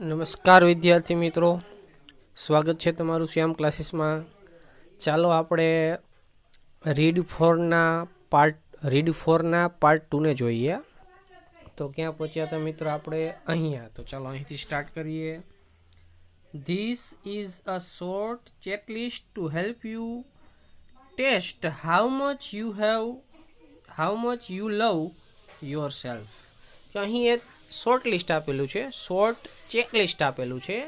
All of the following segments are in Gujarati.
નમસ્કાર વિદ્યાર્થી મિત્રો સ્વાગત છે તમારું શ્યામ ક્લાસીસમાં ચાલો આપણે રીડ ફોરના પાર્ટ રીડ ફોરના પાર્ટ ટુને જોઈએ તો ક્યાં પહોંચ્યા હતા મિત્રો આપણે અહીંયા તો ચાલો અહીંથી સ્ટાર્ટ કરીએ this is a short checklist to help you test how much you have how much you love yourself તો અહીં એક શોર્ટ લિસ્ટ આપેલું છે શોર્ટ ચેકલિસ્ટ આપેલું છે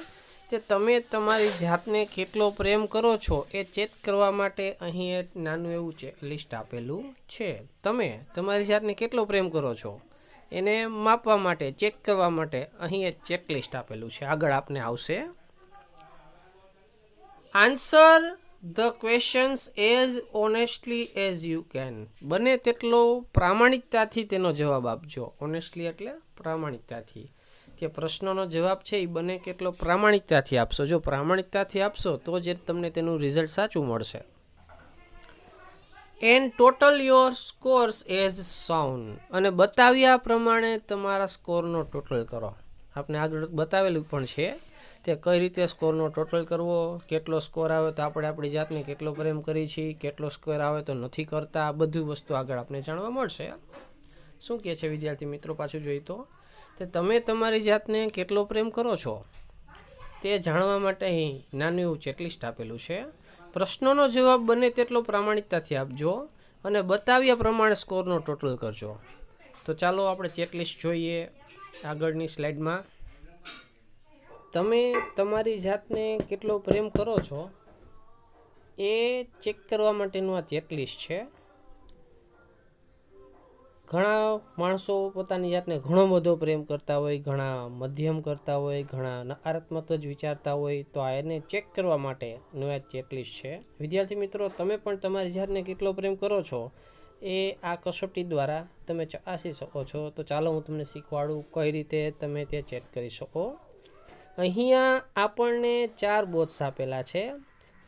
તે તમે તમારી જાતને કેટલો પ્રેમ કરો છો એ ચેક કરવા માટે અહીં એક નાનું એવું ચેક લિસ્ટ આપેલું છે તમે તમારી જાતને કેટલો પ્રેમ કરો છો એને માપવા માટે ચેક કરવા માટે અહીં એક ચેકલિસ્ટ આપેલું છે આગળ આપને આવશે answer the questions as honestly as you can બને તેટલો પ્રામાણિકતાથી તેનો જવાબ આપજો ઓનેસ્ટલી એટલે પ્રામાણિકતાથી કે પ્રશ્નોનો જવાબ છે એ બને કેટલો પ્રામાણિકતાથી આપશો જો પ્રામાણિકતાથી આપશો તો જ તમને તેનું રિઝલ્ટ સાચું મળશે and total your scores as sound અને બતાવ્યા પ્રમાણે તમારા સ્કોરનો ટોટલ કરો આપણે આગળ બતાવેલું પણ છે તે કઈ રીતે સ્કોરનો ટોટલ કરવો કેટલો સ્કોર આવે તો આપણે આપણી જાતને કેટલો પ્રેમ કરીએ છીએ કેટલો સ્કોર આવે તો નથી કરતા આ બધું વસ્તુ આગળ આપણે જાણવા મળશે શું કહે છે વિદ્યાર્થી મિત્રો પાછું જોઈ તો તે તમે તમારી જાતને કેટલો પ્રેમ કરો છો તે જાણવા માટે અહીં નાનું એવું ચેકલિસ્ટ આપેલું છે પ્રશ્નોનો જવાબ બને તેટલો પ્રામાણિકતાથી આપજો અને બતાવ્યા પ્રમાણે સ્કોરનો ટોટલ કરજો તો ચાલો આપણે ચેકલિસ્ટ જોઈએ આગળની સ્લાઇડમાં તમે તમારી જાતને કેટલો પ્રેમ કરો છો એ ચેક કરવા માટેનું આ ચેકલિસ્ટ છે ઘણા માણસો પોતાની જાતને ઘણો બધો પ્રેમ કરતા હોય ઘણા મધ્યમ કરતા હોય ઘણા નકારાત્મક જ વિચારતા હોય તો આ એને ચેક કરવા માટેનું આ ચેકલિસ્ટ છે વિદ્યાર્થી મિત્રો તમે પણ તમારી જાતને કેટલો પ્રેમ કરો છો એ આ કસોટી દ્વારા તમે ચકાસી શકો છો તો ચાલો હું તમને શીખવાડું કઈ રીતે તમે તે ચેક કરી શકો અહીંયા આપણને ચાર બોથ્સ આપેલા છે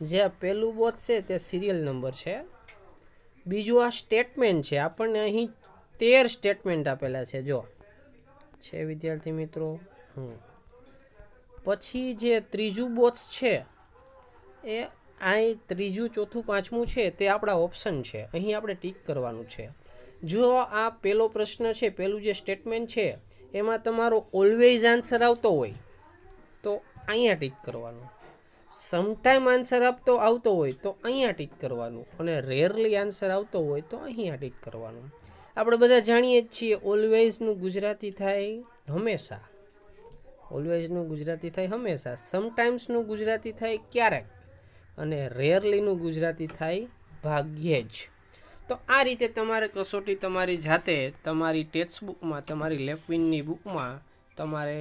જ્યાં પહેલું બોથ છે તે સિરિયલ નંબર છે બીજું આ સ્ટેટમેન્ટ છે આપણને અહીં તેર સ્ટેટમેન્ટ આપેલા છે જો છે વિદ્યાર્થી મિત્રો હમ પછી જે ત્રીજું બોથ્સ છે એ આ ત્રીજું ચોથું પાંચમું છે તે આપણા ઓપ્શન છે અહીં આપણે ટીક કરવાનું છે જો આ પહેલો પ્રશ્ન છે પેલું જે સ્ટેટમેન્ટ છે એમાં તમારો ઓલવેઝ આન્સર આવતો હોય અહીંયા ટીક કરવાનું સમટાઈમ આન્સર આપતો આવતો હોય તો અહીંયા ટીક કરવાનું અને રેરલી આન્સર આવતો હોય તો અહીંયા ટીક કરવાનું આપણે બધા જાણીએ જ છીએ ઓલવેઝનું ગુજરાતી થાય હંમેશા ઓલવેઝનું ગુજરાતી થાય હંમેશા સમટાઈમ્સનું ગુજરાતી થાય ક્યારેક અને રેરલીનું ગુજરાતી થાય ભાગ્યે જ તો આ રીતે તમારે કસોટી તમારી જાતે તમારી ટેક્સ્ટ બુકમાં તમારી લેફ્ટ બુકમાં તમારે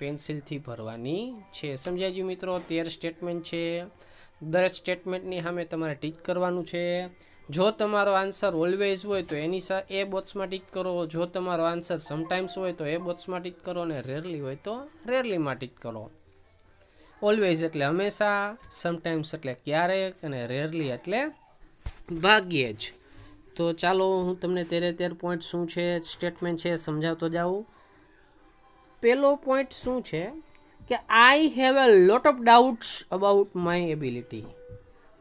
પેન્સિલથી ભરવાની છે સમજાઈ ગયું મિત્રો તેર સ્ટેટમેન્ટ છે દરેક સ્ટેટમેન્ટની સામે તમારે ટીક કરવાનું છે જો તમારો આન્સર ઓલવેઝ હોય તો એની સા એ બોક્સમાં ટીક કરો જો તમારો આન્સર સમટાઈમ્સ હોય તો એ બોક્સમાં ટીક કરો અને રેરલી હોય તો રેરલીમાં ટીક કરો ઓલવેઝ એટલે હંમેશા સમટાઈમ્સ એટલે ક્યારેક અને રેરલી એટલે ભાગ્યે જ તો ચાલો હું તમને તેરે તેર પોઈન્ટ શું છે સ્ટેટમેન્ટ છે સમજાવતો જાઉં પહેલો પોઈન્ટ શું છે કે I have a lot of doubts about my ability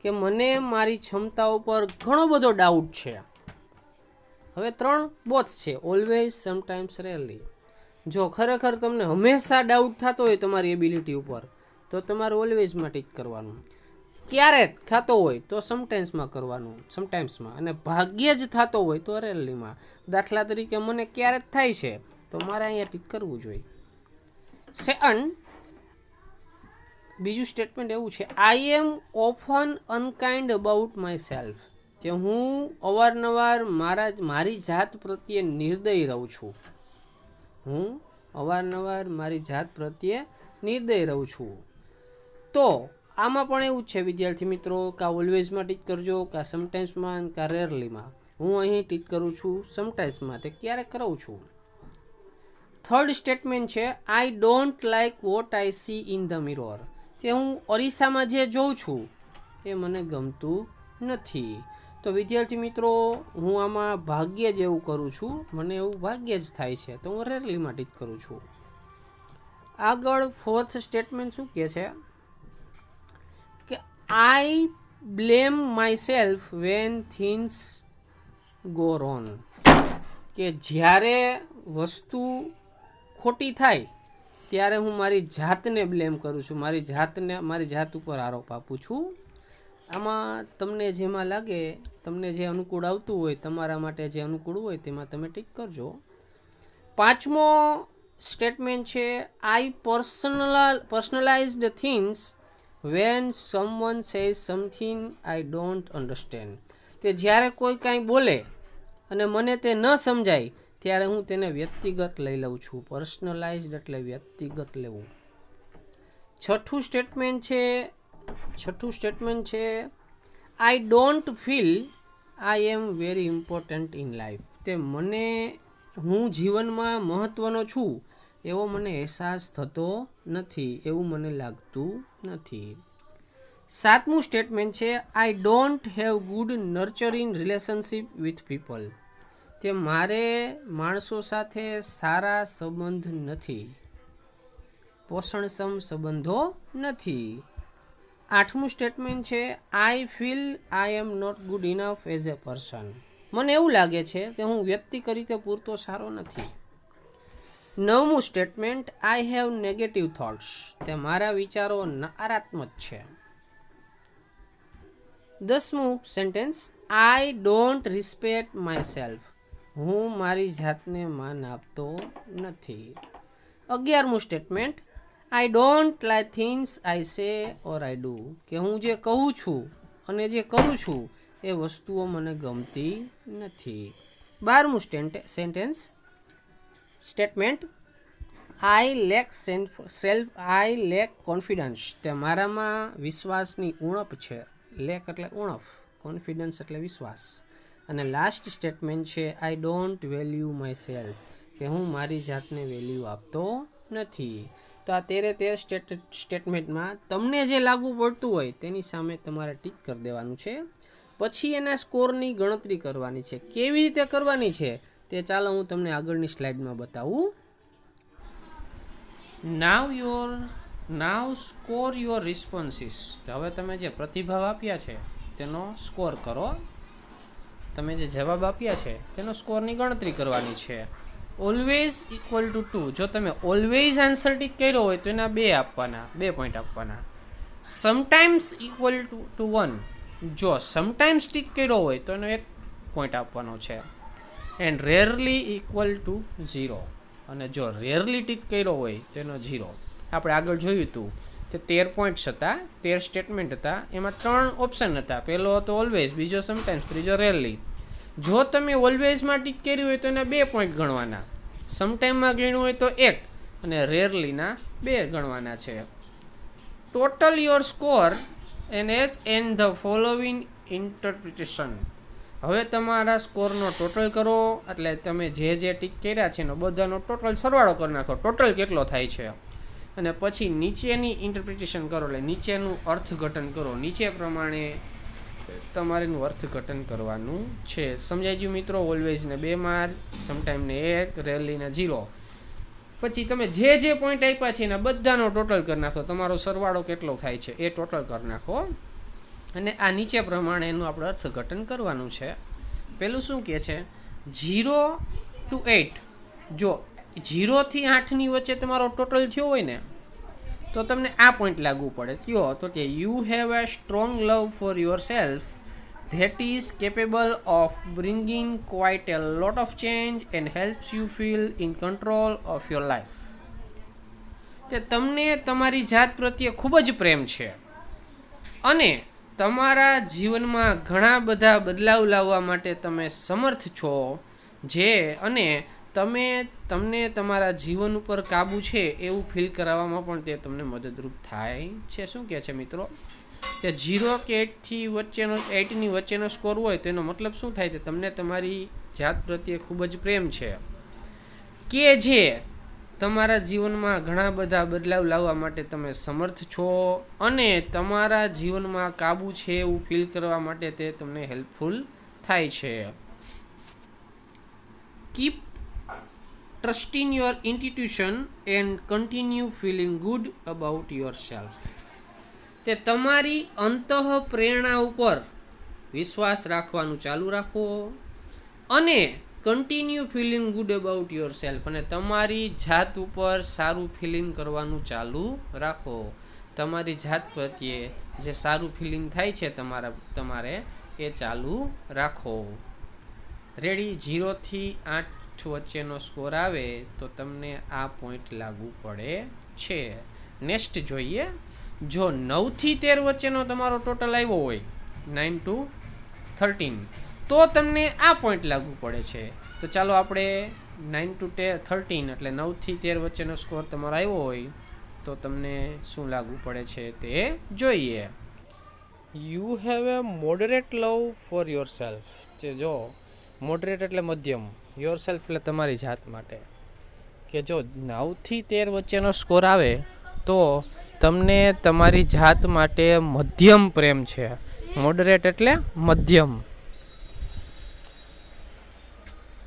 કે મને મારી ક્ષમતા ઉપર ઘણો બધો ડાઉટ છે હવે ત્રણ બોથ છે ઓલવેઝ સમટાઈમ્સ રેલી જો ખરેખર તમને હંમેશા ડાઉટ થતો હોય તમારી એબિલિટી ઉપર તો તમારે ઓલવેઝમાં ટીક કરવાનું ક્યારે થતો હોય તો સમટાઈમ્સમાં કરવાનું સમટાઈમ્સમાં અને ભાગ્યે જ થતો હોય તો રેલીમાં દાખલા તરીકે મને ક્યારે જ થાય છે તો મારે અહીંયા ટીક કરવું જોઈએ સેકન્ડ બીજું સ્ટેટમેન્ટ એવું છે I am often unkind about myself કે હું અવારનવાર મારા મારી જાત પ્રત્યે નિર્દય રહું છું હું અવારનવાર મારી જાત પ્રત્યે નિર્દય રહું છું તો આમાં પણ એવું છે વિદ્યાર્થી મિત્રો કાં ઓલવેઝમાં ટીચ કરજો કાં સમટાઈમ્સમાં કાં રેરલીમાં હું અહીં ટીચ કરું છું સમટાઈમ્સમાં તે ક્યારેક કરું છું થર્ડ સ્ટેટમેન્ટ છે I don't like what I see in the mirror કે હું ઓરિસ્સામાં જે જોઉં છું એ મને ગમતું નથી તો વિદ્યાર્થી મિત્રો હું આમાં ભાગ્ય જ એવું કરું છું મને એવું ભાગ્યે જ થાય છે તો હું રેરલી માટે જ કરું છું આગળ ફોર્થ સ્ટેટમેન્ટ શું કહે છે કે I blame myself when things go wrong કે જ્યારે વસ્તુ ખોટી થાય ત્યારે હું મારી જાતને બ્લેમ કરું છું મારી જાતને મારી જાત ઉપર આરોપ આપું છું આમાં તમને જેમાં લાગે તમને જે અનુકૂળ આવતું હોય તમારા માટે જે અનુકૂળ હોય તેમાં તમે ટીક કરજો પાંચમો સ્ટેટમેન્ટ છે I personal personalized things when someone says something I don't understand તે જ્યારે કોઈ કાંઈ બોલે અને મને તે ન સમજાય ત્યારે હું તેને વ્યક્તિગત લઈ લઉં છું પર્સનલાઇઝડ એટલે વ્યક્તિગત લેવું છઠ્ઠું સ્ટેટમેન્ટ છે છઠ્ઠું સ્ટેટમેન્ટ છે I don't feel I am very important in life તે મને હું જીવનમાં મહત્ત્વનો છું એવો મને અહેસાસ થતો નથી એવું મને લાગતું નથી સાતમું સ્ટેટમેન્ટ છે I don't have good nurturing relationship with people કે મારે માણસો સાથે સારા સંબંધ નથી પોષણક્ષમ સંબંધો નથી આઠમું સ્ટેટમેન્ટ છે I feel I am not good enough as a person મને એવું લાગે છે કે હું વ્યક્તિક રીતે પૂરતો સારો નથી નવમું statement I have negative thoughts તે મારા વિચારો નકારાત્મક છે દસમું sentence I don't respect myself હું મારી જાતને માન આપતો નથી અગિયારમું statement I don't like things I say or I do કે હું જે કહું છું અને જે કરું છું એ વસ્તુઓ મને ગમતી નથી બારમું stent sentence statement I lack self I lack confidence તે મારામાં વિશ્વાસની ઉણપ છે લેક એટલે ઉણપ કોન્ફિડન્સ એટલે વિશ્વાસ અને લાસ્ટ સ્ટેટમેન્ટ છે I don't value myself કે હું મારી જાતને વેલ્યુ આપતો નથી તો આ તેરે તેર સ્ટેટ સ્ટેટમેન્ટમાં તમને જે લાગુ પડતું હોય તેની સામે તમારે ટીક કરી દેવાનું છે પછી એના સ્કોરની ગણતરી કરવાની છે કેવી રીતે કરવાની છે તે ચાલો હું તમને આગળની સ્લાઇડમાં બતાવું now your now score your responses હવે તમે જે પ્રતિભાવ આપ્યા છે તેનો સ્કોર કરો તમે જે જવાબ આપ્યા છે તેનો સ્કોરની ગણતરી કરવાની છે ઓલવેઝ ઇક્વલ ટુ ટુ જો તમે ઓલવેઝ આન્સર ટીક કર્યો હોય તો એના બે આપવાના બે પોઈન્ટ આપવાના sometimes equal to to one જો સમટાઈમ્સ ટીક કર્યો હોય તો એનો એક પોઈન્ટ આપવાનો છે and rarely equal to zero અને જો રેરલી ટીક કર્યો હોય તો એનો ઝીરો આપણે આગળ જોયું હતું તે તેર પોઈન્ટ્સ હતા તેર સ્ટેટમેન્ટ હતા એમાં ત્રણ ઓપ્શન હતા પહેલો હતો ઓલવેઝ બીજો સમટાઈમ્સ ત્રીજો રેલી જો તમે ઓલવેઝમાં ટીક કર્યું હોય તો એના બે પોઈન્ટ ગણવાના સમટાઈમમાં ગણ્યું હોય તો એક અને રેરલીના બે ગણવાના છે total your score and as and the following interpretation હવે તમારા સ્કોરનો ટોટલ કરો એટલે તમે જે જે ટીક કર્યા છે એનો બધાનો ટોટલ સરવાળો કરી નાખો ટોટલ કેટલો થાય છે અને પછી નીચેની ઇન્ટરપ્રિટેશન કરો એટલે નીચેનું અર્થઘટન કરો નીચે પ્રમાણે તમારેનું અર્થઘટન કરવાનું છે સમજાઈ ગયું મિત્રો ઓલવેઝને બે માર્ક સમટાઈમને એક રેલીને ઝીરો પછી તમે જે જે પોઈન્ટ આપ્યા છે એના બધાનો ટોટલ કરી નાખો તમારો સરવાળો કેટલો થાય છે એ ટોટલ કરી નાખો અને આ નીચે પ્રમાણે એનું આપણે અર્થઘટન કરવાનું છે પેલું શું કહે છે ઝીરો ટુ એટ જો જીરોથી આઠની વચ્ચે તમારો ટોટલ થયો હોય ને તો તમને આ પોઈન્ટ લાગુ પડે કયો તો કે you have a strong love for yourself that is capable of bringing quite a lot of change and helps you feel in control of your life તે તમને તમારી જાત પ્રત્યે ખૂબ જ પ્રેમ છે અને તમારા જીવનમાં ઘણા બધા બદલાવ લાવવા માટે તમે સમર્થ છો જે અને તમે તમને તમારા જીવન ઉપર કાબુ છે એવું ફીલ કરાવવામાં પણ તે તમને મદદરૂપ થાય છે શું કહે છે મિત્રો કે ઝીરો કે એટથી વચ્ચેનો એટની વચ્ચેનો સ્કોર હોય તો એનો મતલબ શું થાય છે તમને તમારી જાત પ્રત્યે ખૂબ જ પ્રેમ છે કે જે તમારા જીવનમાં ઘણા બધા બદલાવ લાવવા માટે તમે સમર્થ છો અને તમારા જીવનમાં કાબુ છે એવું ફીલ કરવા માટે તે તમને હેલ્પફુલ થાય છે keep trust your your and continue feeling feeling about yourself તે તમારી અંતઃ પ્રેરણા ઉપર વિશ્વાસ રાખવાનું ચાલુ રાખો અને continue feeling good about yourself અને તમારી જાત ઉપર સારું ફિલિંગ કરવાનું ચાલુ રાખો તમારી જાત પ્રત્યે જે સારું ફિલિંગ થાય છે તમારા તમારે એ ચાલુ રાખો રેડી જીરોથી આઠ આઠ વચ્ચેનો સ્કોર આવે તો તમને આ પોઈન્ટ લાગુ પડે છે નેક્સ્ટ જોઈએ જો નવથી તેર વચ્ચેનો તમારો ટોટલ આવ્યો હોય નાઇન ટુ થર્ટીન તો તમને આ પોઈન્ટ લાગુ પડે છે તો ચાલો આપણે નાઇન ટુ ટે થર્ટીન એટલે નવથી તેર વચ્ચેનો સ્કોર તમારો આવ્યો હોય તો તમને શું લાગુ પડે છે તે જોઈએ you have a moderate love for yourself જે જો મોડરેટ એટલે મધ્યમ યોર સેલ્ફ એટલે તમારી જાત માટે કે જો નવથી તેર વચ્ચેનો સ્કોર આવે તો તમને તમારી જાત માટે મધ્યમ પ્રેમ છે મોડરેટ એટલે મધ્યમ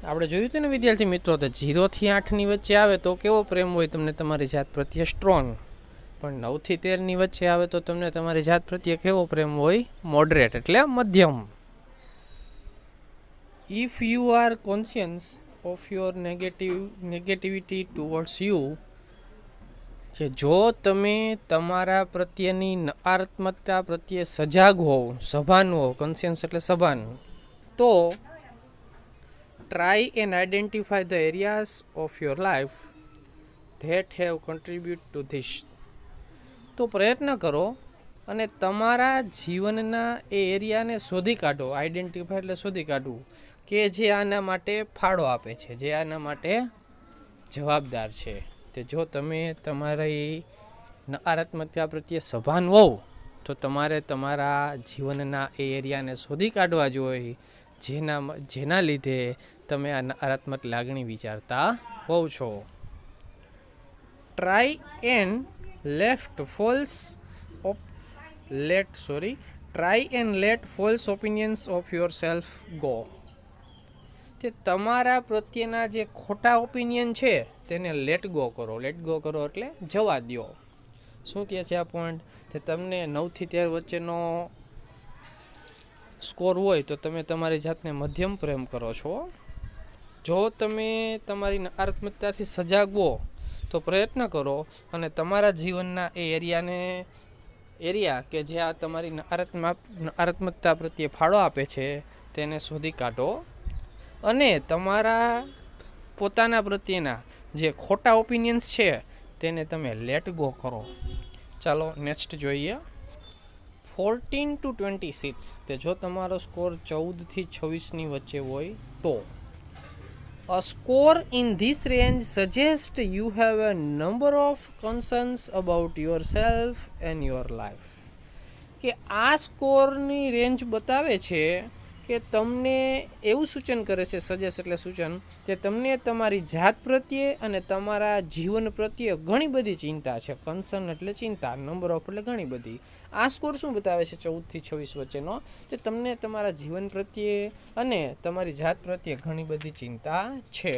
આપણે જોયું હતું ને વિદ્યાર્થી મિત્રો તો ઝીરોથી આઠની વચ્ચે આવે તો કેવો પ્રેમ હોય તમને તમારી જાત પ્રત્યે સ્ટ્રોંગ પણ નવથી તેરની વચ્ચે આવે તો તમને તમારી જાત પ્રત્યે કેવો પ્રેમ હોય મોડરેટ એટલે મધ્યમ if you are conscious of your negative negativity towards you કે જો તમે તમારા પ્રત્યેની નકારાત્મકતા પ્રત્યે સજાગ હોવ સભાન હોવ કોન્સિયન્સ એટલે સભાન તો try and identify the areas of your life that have contribute to this તો પ્રયત્ન કરો અને તમારા જીવનના એ એરિયાને શોધી કાઢો આઈડેન્ટિફાય એટલે શોધી કાઢવું કે જે આના માટે ફાળો આપે છે જે આના માટે જવાબદાર છે તે જો તમે તમારી નકારાત્મકતા પ્રત્યે સભાન હોવ તો તમારે તમારા જીવનના એ એરિયાને શોધી કાઢવા જોઈએ જેના જેના લીધે તમે આ નકારાત્મક લાગણી વિચારતા હોવ છો try and left false op let sorry try and let false opinions of yourself go તે તમારા પ્રત્યેના જે ખોટા ઓપિનિયન છે તેને લેટ ગો કરો લેટ ગો કરો એટલે જવા દો શું કહે છે આ પોઈન્ટ કે તમને નવથી તેર વચ્ચેનો સ્કોર હોય તો તમે તમારી જાતને મધ્યમ પ્રેમ કરો છો જો તમે તમારી નકારાત્મકતાથી સજાગવો તો પ્રયત્ન કરો અને તમારા જીવનના એ એરિયાને એરિયા કે જે આ તમારી નકારાત્મક નકારાત્મકતા પ્રત્યે ફાળો આપે છે તેને શોધી કાઢો અને તમારા પોતાના પ્રત્યેના જે ખોટા ઓપિનિયન્સ છે તેને તમે લેટ ગો કરો ચાલો નેક્સ્ટ જોઈએ ફોર્ટીન ટુ ટ્વેન્ટી સિક્સ તે જો તમારો સ્કોર ચૌદથી છવ્વીસની વચ્ચે હોય તો a score in this range suggest you have a number of concerns about yourself and your life કે આ સ્કોરની રેન્જ બતાવે છે કે તમને એવું સૂચન કરે છે સજેસ્ટ એટલે સૂચન કે તમને તમારી જાત પ્રત્યે અને તમારા જીવન પ્રત્યે ઘણી બધી ચિંતા છે કન્સર્ન એટલે ચિંતા નંબર ઓફ એટલે ઘણી બધી આ સ્કોર શું બતાવે છે ચૌદથી છવ્વીસ વચ્ચેનો કે તમને તમારા જીવન પ્રત્યે અને તમારી જાત પ્રત્યે ઘણી બધી ચિંતા છે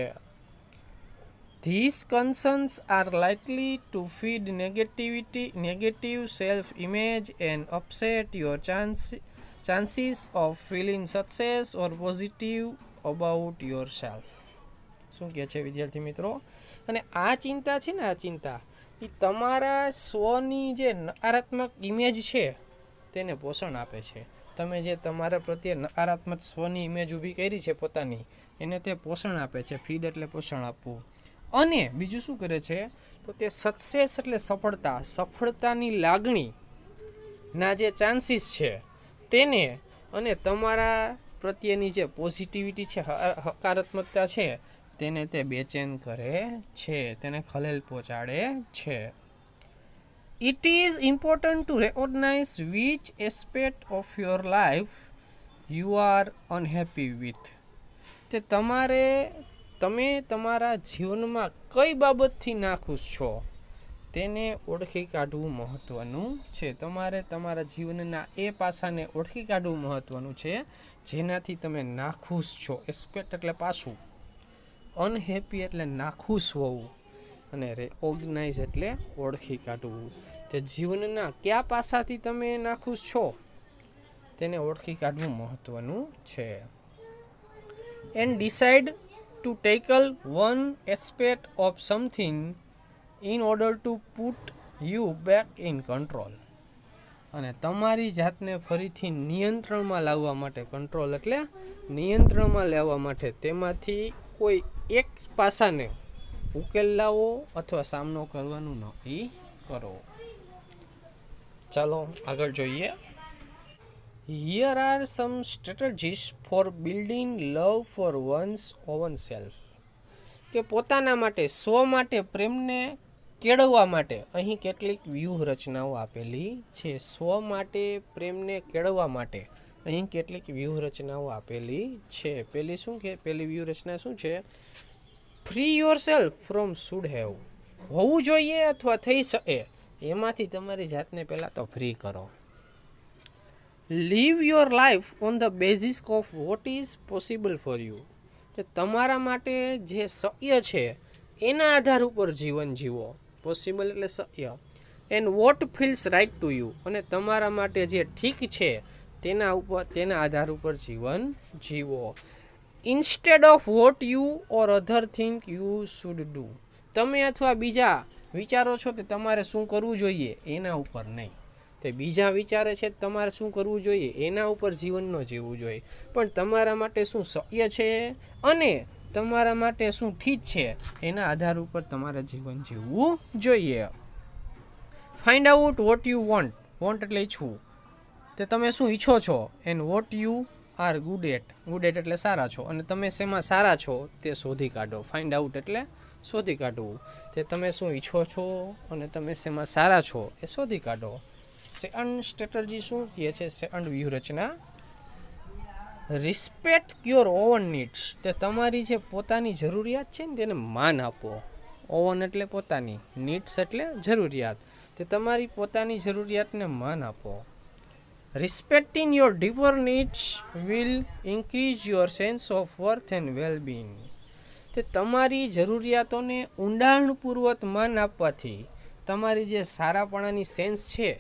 this concerns are likely to feed negativity negative self image and upset your chance chances of feeling success or positive about your yourself શું કહે છે વિદ્યાર્થી મિત્રો અને આ ચિંતા છે ને આ ચિંતા એ તમારા સ્વની જે નકારાત્મક ઇમેજ છે તેને પોષણ આપે છે તમે જે તમારા પ્રત્યે નકારાત્મક સ્વની ઇમેજ ઊભી કરી છે પોતાની એને તે પોષણ આપે છે ફીડ એટલે પોષણ આપવું અને બીજું શું કરે છે તો તે સક્સેસ એટલે સફળતા સફળતાની લાગણી ના જે ચાન્સીસ છે તેને અને તમારા પ્રત્યેની જે પોઝિટિવિટી છે હકારાત્મકતા છે તેને તે બેચેન કરે છે તેને ખલેલ પહોંચાડે છે it is important to recognize which aspect of your life you are unhappy with તે તમારે તમે તમારા જીવનમાં કઈ બાબતથી નાખુશ છો તેને ઓળખી કાઢવું મહત્ત્વનું છે તમારે તમારા જીવનના એ પાસાને ઓળખી કાઢવું મહત્ત્વનું છે જેનાથી તમે નાખુશ છો એસ્પેક્ટ એટલે પાછું અનહેપી એટલે નાખુશ હોવું અને રેકોગ્નાઇઝ એટલે ઓળખી કાઢવું તે જીવનના કયા પાસાથી તમે નાખુશ છો તેને ઓળખી કાઢવું મહત્ત્વનું છે and decide to tackle one aspect of something in order to put you back in control અને તમારી જાતને ફરીથી નિયંત્રણમાં લાવવા માટે કંટ્રોલ એટલે નિયંત્રણમાં લેવા માટે તેમાંથી કોઈ એક પાસાને ઉકેલ લાવો અથવા સામનો કરવાનું નક્કી કરો ચાલો આગળ જોઈએ here are some strategies for building love for one's own self કે પોતાના માટે સ્વ માટે પ્રેમને કેળવવા માટે અહીં કેટલીક વ્યૂહરચનાઓ આપેલી છે સ્વ માટે પ્રેમને કેળવવા માટે અહીં કેટલીક વ્યૂહરચનાઓ આપેલી છે પહેલી શું કે પહેલી વ્યૂહરચના શું છે free yourself from should have હોવું જોઈએ અથવા થઈ શકે એમાંથી તમારી જાતને પહેલાં તો ફ્રી કરો live your life on the basis of what is possible for you કે તમારા માટે જે શક્ય છે એના આધાર ઉપર જીવન જીવો પોસિબલ એટલે શક્ય and what feels right to you અને તમારા માટે જે ઠીક છે તેના ઉપર તેના આધાર ઉપર જીવન જીવો instead of what you or other think you should do તમે અથવા બીજા વિચારો છો કે તમારે શું કરવું જોઈએ એના ઉપર નહીં તે બીજા વિચારે છે તમારે શું કરવું જોઈએ એના ઉપર જીવનનો જીવવું જોઈએ પણ તમારા માટે શું શક્ય છે અને તમારા માટે શું ઠીક છે એના આધાર ઉપર તમારે જીવન જીવવું જોઈએ find out what you want want એટલે ઈચ્છવું તે તમે શું ઈચ્છો છો and what you are good at good at એટલે સારા છો અને તમે શેમાં સારા છો તે શોધી કાઢો ફાઇન્ડ આઉટ એટલે શોધી કાઢવું તે તમે શું ઈચ્છો છો અને તમે શેમાં સારા છો એ શોધી કાઢો સેકન્ડ સ્ટ્રેટર્જી શું કહે છે સેકન્ડ વ્યૂહરચના રિસ્પેક્ટ યોર ઓવન નીડ્સ તે તમારી જે પોતાની જરૂરિયાત છે ને તેને માન આપો ઓવન એટલે પોતાની નીડ્સ એટલે જરૂરિયાત તે તમારી પોતાની જરૂરિયાતને માન આપો respecting your deeper needs will increase your sense of worth and wellbeing તે તમારી જરૂરિયાતોને ઊંડાણપૂર્વક માન આપવાથી તમારી જે સારાપણાની સેન્સ છે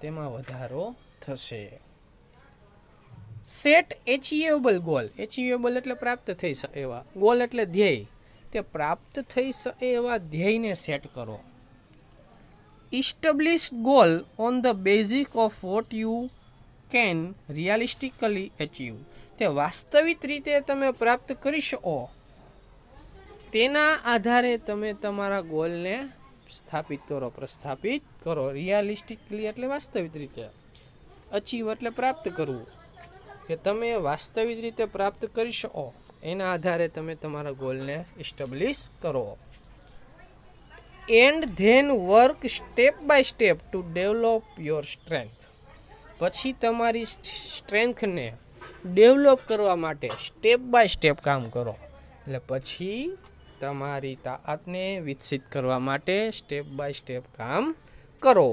તેમાં વધારો થશે સેટ એચિએબલ ગોલ એચિએબલ એટલે પ્રાપ્ત થઈ શકે એવા ગોલ એટલે ધ્યેય તે પ્રાપ્ત થઈ શકે એવા ધ્યેયને સેટ કરો establish goal on the basic of what you can realistically achieve તે વાસ્તવિક રીતે તમે પ્રાપ્ત કરી શકો તેના આધારે તમે તમારા ગોલને સ્થાપિત કરો પ્રસ્થાપિત કરો રિયાલિસ્ટિકલી એટલે વાસ્તવિક રીતે અચીવ એટલે પ્રાપ્ત કરવું કે તમે વાસ્તવિક રીતે પ્રાપ્ત કરી શકો એના આધારે તમે તમારા ગોલને ઇસ્ટેબ્લિશ કરો and then work step by step to develop your strength પછી તમારી સ્ટ્રેન્થને ડેવલપ કરવા માટે સ્ટેપ બાય સ્ટેપ કામ કરો એટલે પછી તમારી તાકાતને વિકસિત કરવા માટે સ્ટેપ બાય સ્ટેપ કામ કરો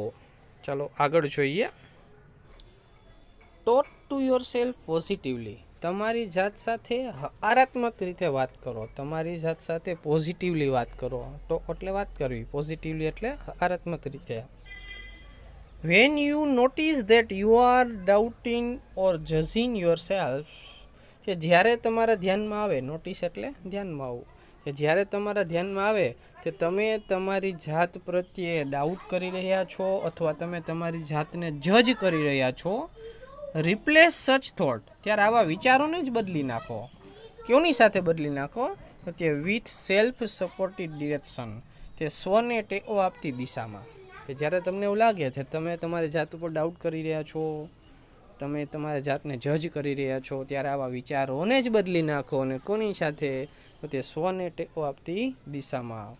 ચાલો આગળ જોઈએ તો ટુ યોર સેલ્ફ પોઝિટિવલી તમારી જાત સાથે હકારાત્મક રીતે વાત કરો તમારી જાત સાથે પોઝિટિવલી વાત કરો તો એટલે વાત કરવી પોઝિટિવલી એટલે હકારાત્મક રીતે when you notice that you are doubting or judging yourself કે જ્યારે તમારા ધ્યાનમાં આવે નોટિસ એટલે ધ્યાનમાં આવવું કે જ્યારે તમારા ધ્યાનમાં આવે કે તમે તમારી જાત પ્રત્યે ડાઉટ કરી રહ્યા છો અથવા તમે તમારી જાતને જજ કરી રહ્યા છો રિપ્લેસ સચ થોટ ત્યારે આવા વિચારોને જ બદલી નાખો કોની સાથે બદલી નાખો તો તે વિથ સેલ્ફ સપોર્ટેડ ડિરેક્શન તે સ્વને ટેકો આપતી દિશામાં કે જ્યારે તમને એવું લાગે છે તમે તમારી જાત ઉપર ડાઉટ કરી રહ્યા છો તમે તમારા જાતને જજ કરી રહ્યા છો ત્યારે આવા વિચારોને જ બદલી નાખો અને કોની સાથે તો તે સ્વને ટેકો આપતી દિશામાં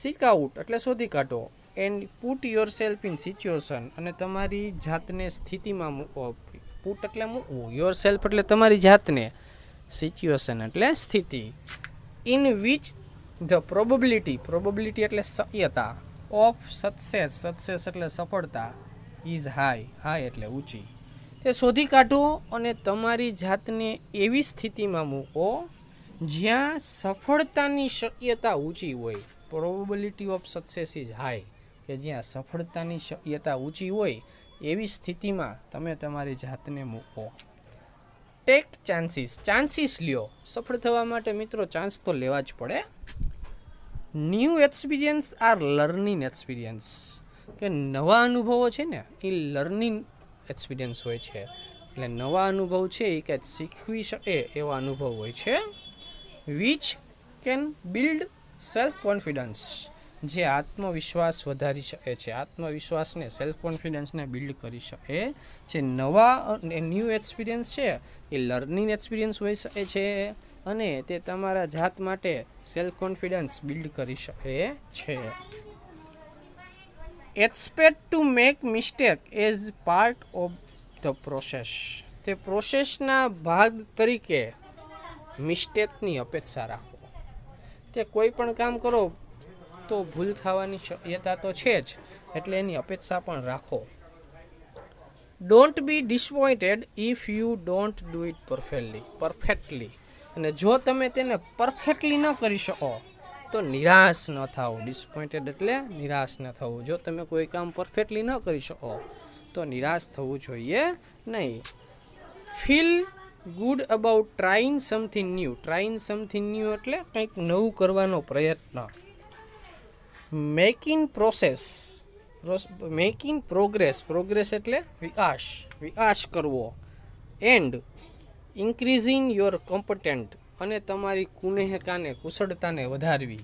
સીક આઉટ એટલે શોધી કાઢો and put yourself in situation અને તમારી જાતને સ્થિતિમાં મૂકો પુટ એટલે મૂકવું યોર સેલ્ફ એટલે તમારી જાતને સિચ્યુએશન એટલે સ્થિતિ in which the probability probability એટલે શક્યતા ઓફ સક્સેસ સક્સેસ એટલે સફળતા ઇઝ હાઈ હાઈ એટલે ઊંચી તે શોધી કાઢો અને તમારી જાતને એવી સ્થિતિમાં મૂકો જ્યાં સફળતાની શક્યતા ઊંચી હોય probability of success is high કે જ્યાં સફળતાની શક્યતા ઊંચી હોય એવી સ્થિતિમાં તમે તમારી જાતને મૂકો ટેક ચાન્સીસ ચાન્સીસ લ્યો સફળ થવા માટે મિત્રો ચાન્સ તો લેવા જ પડે new experience are learning experience કે નવા અનુભવો છે ને એ લર્નિંગ એક્સપિરિયન્સ હોય છે એટલે નવા અનુભવ છે એ કંઈક શીખવી શકે એવા અનુભવ હોય છે which can build self confidence જે આત્મવિશ્વાસ વધારી શકે છે આત્મવિશ્વાસને સેલ્ફ કોન્ફિડન્સને બિલ્ડ કરી શકે છે નવા ન્યૂ એક્સપિરિયન્સ છે એ લર્નિંગ એક્સપિરિયન્સ હોઈ શકે છે અને તે તમારા જાત માટે સેલ્ફ કોન્ફિડન્સ બિલ્ડ કરી શકે છે expect to make mistake as part of the process તે પ્રોસેસના ભાગ તરીકે મિસ્ટેકની અપેક્ષા રાખો તે કોઈ પણ કામ કરો તો ભૂલ થવાની શક્યતા તો છે જ એટલે એની અપેક્ષા પણ રાખો don't be disappointed if you don't do it perfectly perfectly અને જો તમે તેને પરફેક્ટલી ન કરી શકો તો નિરાશ ન થાઓ ડિસપોઇન્ટેડ એટલે નિરાશ ન થવું જો તમે કોઈ કામ પરફેક્ટલી ન કરી શકો તો નિરાશ થવું જોઈએ નહીં feel good about trying something new trying something new એટલે કંઈક નવું કરવાનો પ્રયત્ન making process making progress progress એટલે વિકાસ વિકાસ કરવો એન્ડ ઇન્ક્રીઝિંગ યોર કોમ્પટન્ટ અને તમારી કુનેહકાને કુશળતાને વધારવી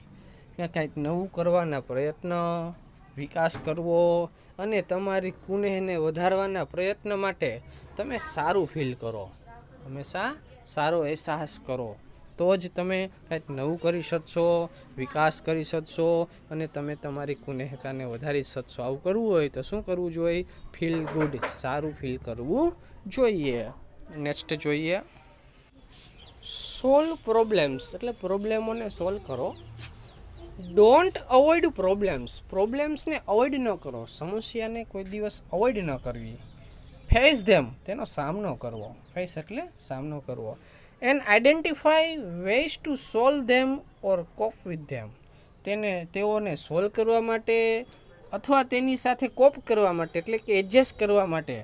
ક્યાં કાંઈક નવું કરવાના પ્રયત્ન વિકાસ કરવો અને તમારી કુનેહને વધારવાના પ્રયત્ન માટે તમે સારું ફીલ કરો હંમેશા સારો અહેસાસ કરો તો જ તમે કંઈક નવું કરી શકશો વિકાસ કરી શકશો અને તમે તમારી કુનેહતાને વધારી શકશો આવું કરવું હોય તો શું કરવું જોઈએ ફીલ ગુડ સારું ફીલ કરવું જોઈએ નેક્સ્ટ જોઈએ સોલ્વ પ્રોબ્લેમ્સ એટલે પ્રોબ્લેમોને સોલ્વ કરો ડોન્ટ અવોઇડ પ્રોબ્લેમ્સ પ્રોબ્લેમ્સને અવોઇડ ન કરો સમસ્યાને કોઈ દિવસ અવોઇડ ન કરવી ફેસ ધેમ તેનો સામનો કરવો ફેસ એટલે સામનો કરવો and identify ways to solve them or cope with them તેને તેઓને સોલ્વ કરવા માટે અથવા તેની સાથે કોપ કરવા માટે એટલે કે એડજસ્ટ કરવા માટે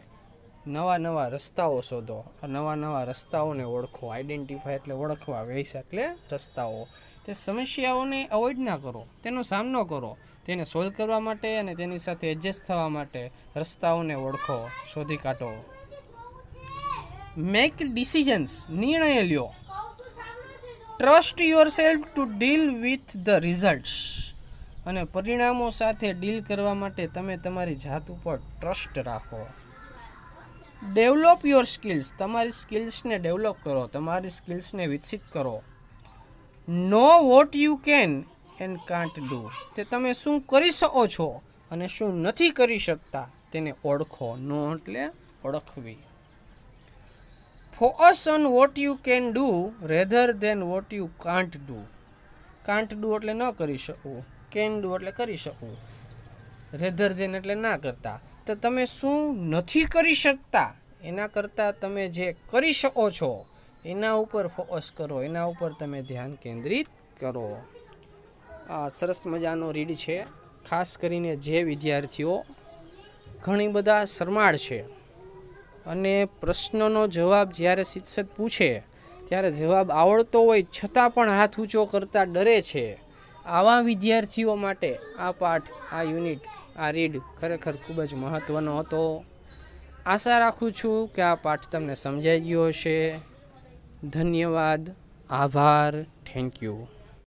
નવા નવા રસ્તાઓ શોધો નવા નવા રસ્તાઓને ઓળખો આઈડેન્ટિફાય એટલે ઓળખવા વેસ એટલે રસ્તાઓ તે સમસ્યાઓને અવોઇડ ના કરો તેનો સામનો કરો તેને સોલ્વ કરવા માટે અને તેની સાથે એડજસ્ટ થવા માટે રસ્તાઓને ઓળખો શોધી કાઢો મેક ડિસિઝન્સ નિર્ણય લ્યો trust yourself to deal with the results અને પરિણામો સાથે ડીલ કરવા માટે તમે તમારી જાત ઉપર ટ્રસ્ટ રાખો ડેવલપ યોર સ્કિલ્સ તમારી સ્કિલ્સને ડેવલપ કરો તમારી સ્કિલ્સને વિકસિત કરો know what you can and can't do તે તમે શું કરી શકો છો અને શું નથી કરી શકતા તેને ઓળખો નો એટલે ઓળખવી focus on what you can do rather than what you can't do can't do એટલે ન કરી શકવું કેન ડુ એટલે કરી શકવું રેધર દેન એટલે ના કરતા તો તમે શું નથી કરી શકતા એના કરતાં તમે જે કરી શકો છો એના ઉપર ફોકસ કરો એના ઉપર તમે ધ્યાન કેન્દ્રિત કરો આ સરસ મજાનો રીડ છે ખાસ કરીને જે વિદ્યાર્થીઓ ઘણી બધા શરમાળ છે અને પ્રશ્નનો જવાબ જ્યારે શિક્ષક પૂછે ત્યારે જવાબ આવડતો હોય છતાં પણ હાથ ઊંચો કરતાં ડરે છે આવા વિદ્યાર્થીઓ માટે આ પાઠ આ યુનિટ આ રીડ ખરેખર ખૂબ જ મહત્ત્વનો હતો આશા રાખું છું કે આ પાઠ તમને સમજાઈ ગયો હશે ધન્યવાદ આભાર થેન્ક યુ